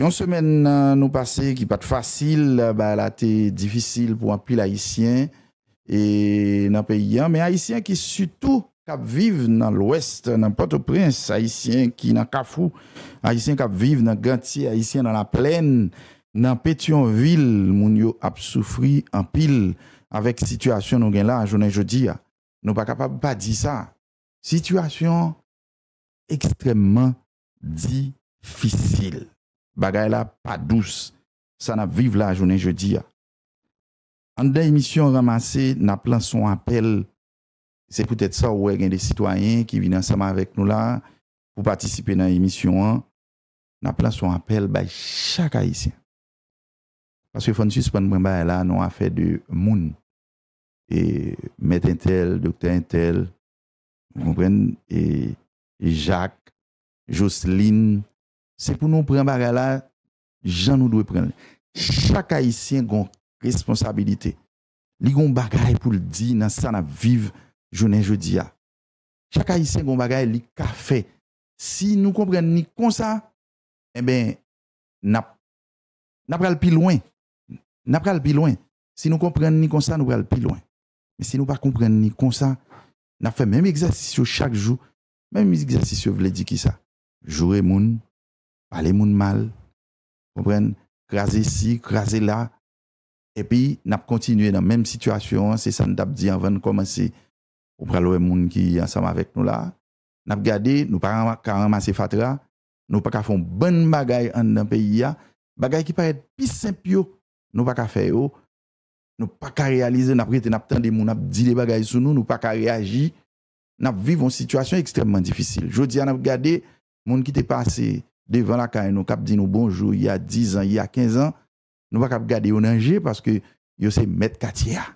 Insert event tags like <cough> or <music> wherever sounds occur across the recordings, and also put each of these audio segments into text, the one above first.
Yon semen nan nou pase ki pat fasil, ba la te difisil pou anpil Haitien, e nan pe yon, me Haitien ki sutou kap vive nan l'Ouest, nan Port-au-Prince, Haitien ki nan Kafou, Haitien kap vive nan Gantier, Haitien nan la Plaine, nan Petionville, moun yo ap soufri anpil, avek sitwasyon nou gen la, anjounen jodi, nou pa kapab pa di sa, sitwasyon ekstremman difisil. Bagay la douce, ça n'a nap vive la journée jeudi ah. en An da emisyon ramase, nap lan son apel. Se peut-être sa ouwe gen de sitwayen ki vin ansama avèk nou la pou patisipe nan emisyon an. Hein. Nap lan son apel bay chak parce Paske fon suspon mwen bay la a fait de moun. et met entel, dokter Jacques, Jocelyne, Se pou nou pren bagay la, jan nou dwe pren. Chaka isen gon responsabilite. Li gon bagay pou l'di nan sa nan viv jounen jodi ya. Ah. Chaka isen gon bagay li ka fe. Si nou kompren ni konsa, e eh ben, nap pral pi loin. Nap pral pi loin. Si nou kompren ni konsa, nou pral pi loin. Si nou pa kompren ni konsa, na fe menm egzasyso chak jou, menm egzasyso vle di ki sa. Jou remoun, parler moun mal, comprenez, craser ici, craser là, et puis n'a continué dans la même situation, c'est ça nous avons dit avant de commencer. Ou pral les moun qui ensemble avec nous là, n'a gardé. nous pas ramasser fatra, nous pas faire bonne bagaille dans un pays bagaille qui paraît plus simple nous pas faire nous pas réaliser, nous pas nous des moun, nous dit des bagailles sur nous, nous pas réagir, nous vivons une situation extrêmement difficile. Je dis à nous gardé moun qui t'est passé devan la kane nou kap di nou bonjou ya 10 an, ya 15 an nou pa kap gade ou nanje paske yo se met kati ya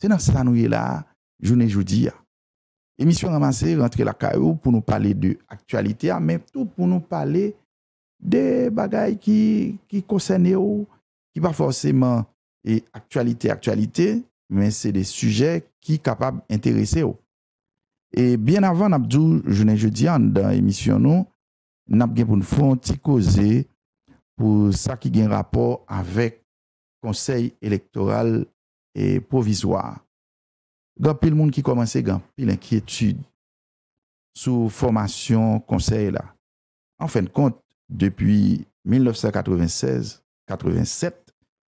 se nan sanouye la jounen joudi ya emisyon ramase rentre la kare ou pou nou pale de aktualite ya men tout pou nou pale de bagay ki kosene ou ki pa foseman aktualite aktualite men se de suje ki kapab interese ou e bien avan abdou jounen joudi an dan emisyon nou nap gen pou n'fon ti koze pou sa ki gen rapor avek konsey elektoral e provisoar. Gan pil moun ki komanse, gan pil enkyetude sou formasyon konsey la. An fen kont depi 1996-87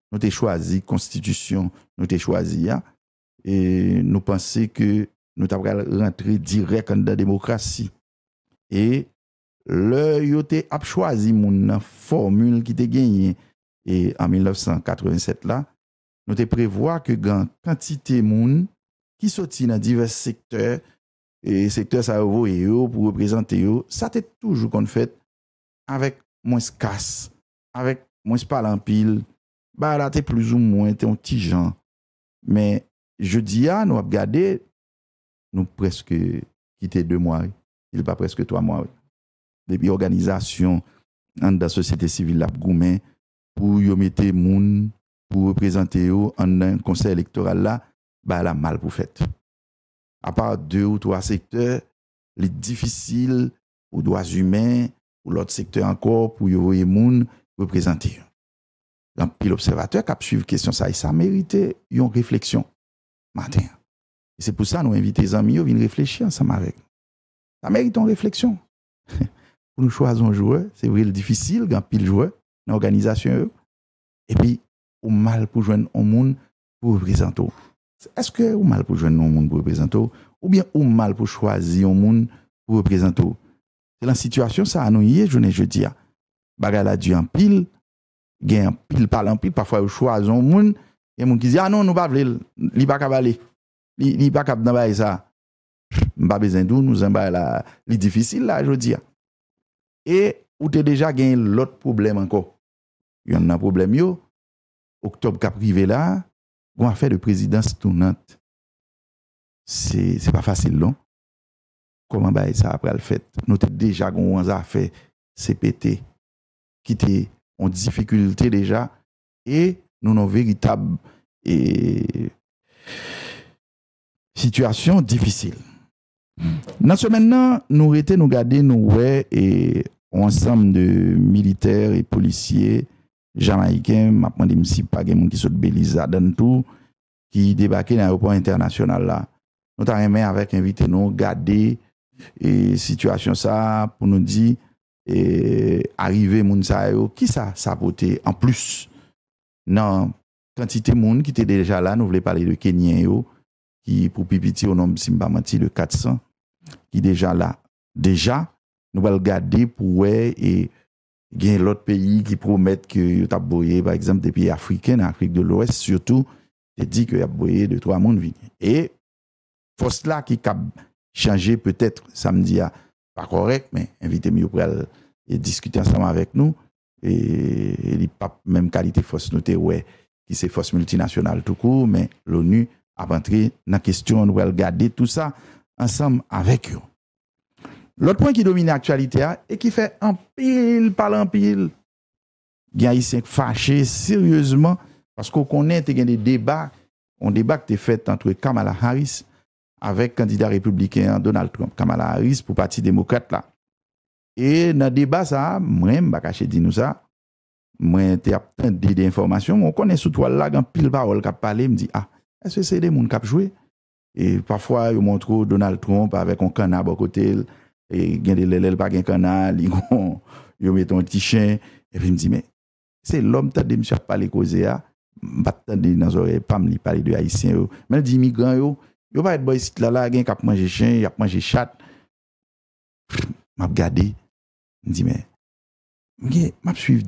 nou te chwazi, konstitisyon nou te chwazi ya e nou panse ke nou tabre rentre direk an da demokrasi e Le yo te ap chwazi moun nan formule ki te genye. E an 1987 la, nou te prevoa ke gen kantite moun ki soti nan divers sektèr, e sektèr sa evo e yo pou reprezentè yo, sa te toujou kon fèt avèk moun skas, avèk moun spalampil, ba la te plouzou moun, te ontijan. Men, je di ya nou ap gade, nou preske ki te 2 mouay, il pa preske 3 mouay, depuis organisations, en de la société civile pour y mettre moun pour représenter en un conseil électoral là bah la mal pour faire à part deux ou trois secteurs les difficiles aux droits humains ou l'autre secteur encore pour yo voir moun représenter dans pile observateur qui la question ça et ça mérite une réflexion matin c'est pour ça que nous invitons les amis à venir réfléchir ensemble avec ça mérite une réflexion <laughs> nous choisons un joueur. C'est vrai, difficile, quand pile joueur dans l'organisation. Et puis, ou mal pour jouer un monde pour représenter. Est-ce que ou mal pour jouer un monde pour représenter ou bien ou mal pour choisir un monde pour représenter C'est la situation, ça a nous y est, je ne dis pas. Ah, Bagala la dû en pile, gagne en pile, par en pile, parfois ou choisir un monde, et monde qui dit, ah non, nous pas voulons, il pas capable aller, il pas capable d'en ça. Pas besoin nous en la, c'est difficile là, je dire. Ah. » E ou te deja gen l'ot problem anko. Yon nan problem yo. Oktob kaprive la. Gon a fe de prezidans tou nant. Se pa fasil lon. Koman bay sa apre al fet. Nou te deja gon wanza fe se pete. Ki te on difikulte deja. E nou nan veritab. E situasyon difisil. Dans ce maintenant, nous étions nous nou ouais et ensemble de militaires et policiers jamaïcains, qui sont dans tout qui débarquaient l'aéroport international là. Nous avons avec invité nous garder la situation pour nous dire et moun qui ça pote en plus la quantité moun qui était déjà là nous voulons parler de Kenyan qui pour pipiti au nom de 400 qui déjà là. Déjà, nous allons garder pour et il l'autre pays qui promettent que boyé par exemple, des pays africains, Afrique de l'Ouest surtout, c'est dit que tu de trois mondes Et Et force là qui a changé peut-être samedi, à, pas correct, mais invitez-moi pour discuter ensemble avec nous. Et il n'y a pas même qualité force notée, ouais, qui c'est force multinationale tout court, mais l'ONU a rentré dans la question, nous allons garder tout ça ensemble avec eux. L'autre point qui domine l'actualité hein, et qui fait un pile par un pile, s'est fâché sérieusement parce qu'on connaît des débats, un débat qui est fait entre Kamala Harris avec le candidat républicain hein, Donald Trump, Kamala Harris pour parti démocrate là. Et dans le débat ça, moi je pas caché dit nous ça. Moi j'ai attendu des informations, on connaît sous toi là, un pile parole qui parlé, me dit ah, est-ce que c'est des gens qui ont joué ?» E pafwa yo montro Donald Trump avek an kanan bokotel, e gen de lèlèl bagen kanan, li kon yo met an ti chen, epi m di men, se lom ta ah, de msya pale koze ya, bat ta de nan zore pam li pale de Aisyen yo, men di imigran yo, yo ba et boy sit lala gen kap manje chen, kap manje chat, map gade, m di men, m gen map suiv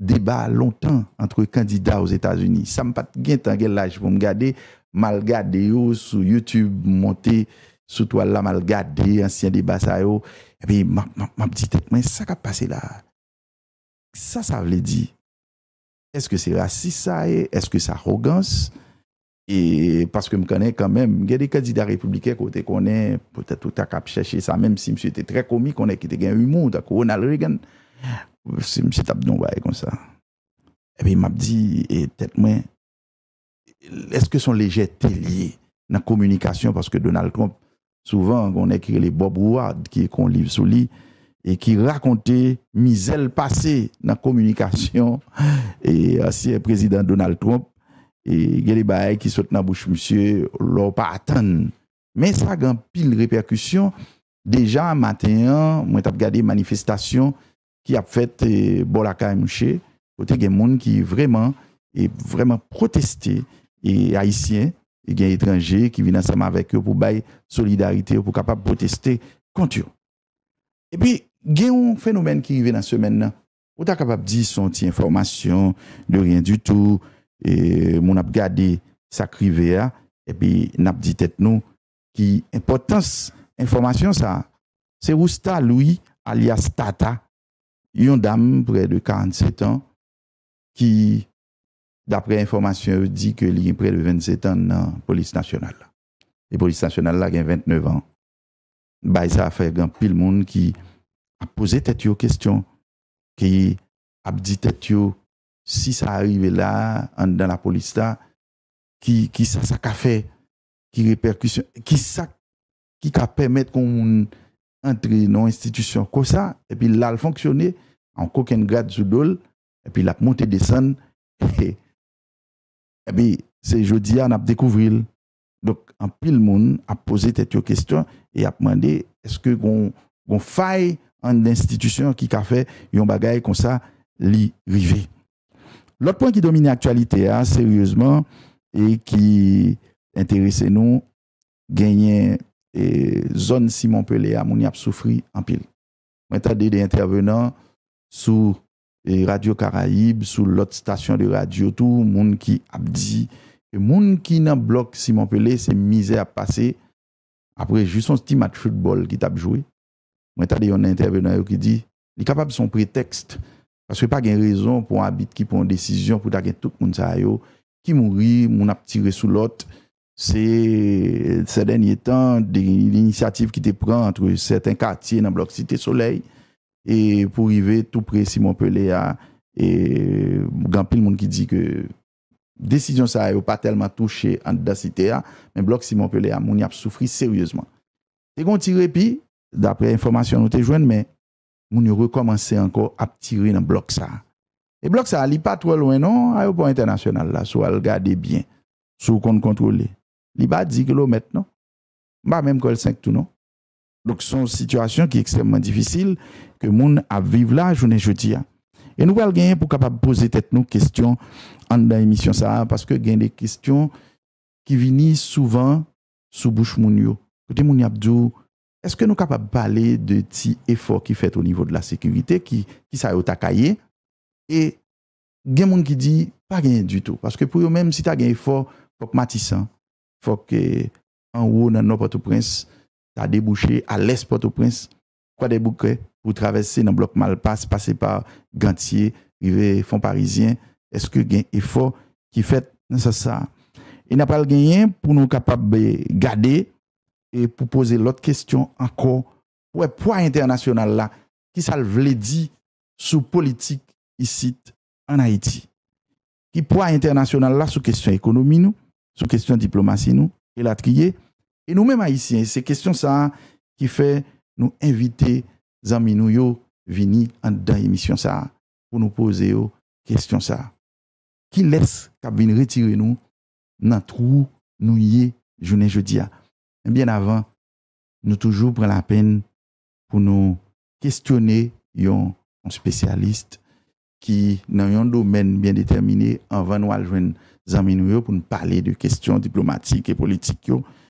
deba lontan antre kandida ouz Etats-Unis, sa m pat gen tangel laj pou m gade, malgade yo sou YouTube monté, sou toal la malgade, ansyen de basa yo, epi, mabdi, tekmen, sa ka pase la? Sa, sa vle di, eske se rasis sa e, eske sa arroganse, e, paske m kene, kanmen, gade kadi da republikè, kote kone, potet ou ta ka pe chèche sa, menm si mse te tre komik, kone ki te gen yu moun, tako, Ronald Reagan, mse tap non vwe kon sa. Epi, mabdi, tekmen, eske son legete liye nan komunikasyon paske Donald Trump souvan gwen ekre le Bob Ward ki kon liv sou li e ki rakonte mizel pase nan komunikasyon e asye prezident Donald Trump e gwen e baye ki sote nan bouche msye lor pa atan men sa gwen pil reperkusyon deja maten an mwen tap gade manifestasyon ki ap fete bolaka msye kote gen moun ki vreman e vreman protesté e haisyen, e gen etranje ki vi nan seman vek yo pou bay solidarite yo pou kapap proteste kont yo. E pi gen yon fenomen ki rive nan semen nan ou ta kapap di son ti informasyon de rien du tou e moun ap gade sakri veya, e pi nap di tet nou ki impotans informasyon sa, se ou sta loui alias Tata yon dam pre de 47 an ki D'après information, il dit que y a près de 27 ans dans la police nationale. La police nationale a 29 ans. Bah, ça a fait grand pile monde qui a posé tête questions, qui a dit tête si ça arrive là, dans la police là, qui, qui ça, ça a fait, qui répercussion, qui ça, qui a permis qu'on entre dans l'institution comme ça, et puis là, elle fonctionné, en coquin grade sous et puis la montée descendre, <laughs> et Ebi, eh se jodi an ap dekouvril. Dok, an pil moun ap pose tet yo kestyon e ap mande, eske goun faye an l'institisyon ki ka fe yon bagay konsa li rive. L'ot point ki domine aktualite a, seryouzman, e ki enterese nou, genyen zon Simon Pelea moun ap soufri an pil. Mwen tade de intervenan sou... E radio Karaib, sou lot stasyon de radio, tout moun ki ap di. Moun ki nan blok Simon Pele se mize ap pase apre juston sti match football ki tap jwi. Mwen tade yon intervenayou ki di, li kapap son pretext. Paswe pa gen rezon pou an abit ki pou an desisyon pou ta gen tout moun sa ayou. Ki moun ri, moun ap tire sou lot. Se den yé tan, l'inisiatif ki te pran antre seten kati nan blok Siti Soleil. E pou rive tout pre Simon Pelea, e gampil moun ki di ke desisyon sa yo pa telman touche an da site a, men blok Simon Pelea, moun ap soufri seryezman. E kon ti repi, d'apre informasyon nou te jwen, moun yo rekomansi anko ap tirin an blok sa. E blok sa li pa trol wè non, a yo pou an internasyonal la, sou al gade biyen, sou kon kontrole. Li ba di ke lo met non, ba menm ko el senk tou non. Donc, c'est une situation qui est extrêmement difficile que les monde a vivre là, je ne dis Et nous allons gagner pour capable poser tête questions en dans l'émission ça, parce que y des questions qui viennent souvent sous bouche moun Côté abdou est-ce que nous sommes capables de parler de petits efforts qui fait au niveau de la sécurité, qui, qui ça au Et, il y a des gens qui disent pas gagner du tout. Parce que pour eux-mêmes, si tu as gagné fort, faut que Matissan, faut que en haut, dans n'importe prince, à déboucher à l'est Port-au-Prince, quoi des bouquets pour traverser dans le bloc Malpasse, passer par Gantier, river fond Parisien. Est-ce que y a un effort qui fait dans ça Il n'a pas le gagné pour nous capables de garder et pour poser l'autre question encore. Pour le poids international là, qui ça veut dire sous politique ici en Haïti? Qui poids international là sous question économique, nous, sous question diplomatie nous, et la trier? E nou men ma ici, se kestyon sa ki fe nou evite Zaminou yo vini an da emisyon sa pou nou pose yo kestyon sa. Ki les Kabvin retire nou nan trou nou ye jounen jodia. En bien avan, nou toujou pre la pen pou nou kestyone yon spesyalist ki nan yon domen bien determine avan nou aljwen Zaminou yo pou nou pale de kestyon diplomatik e politik yo.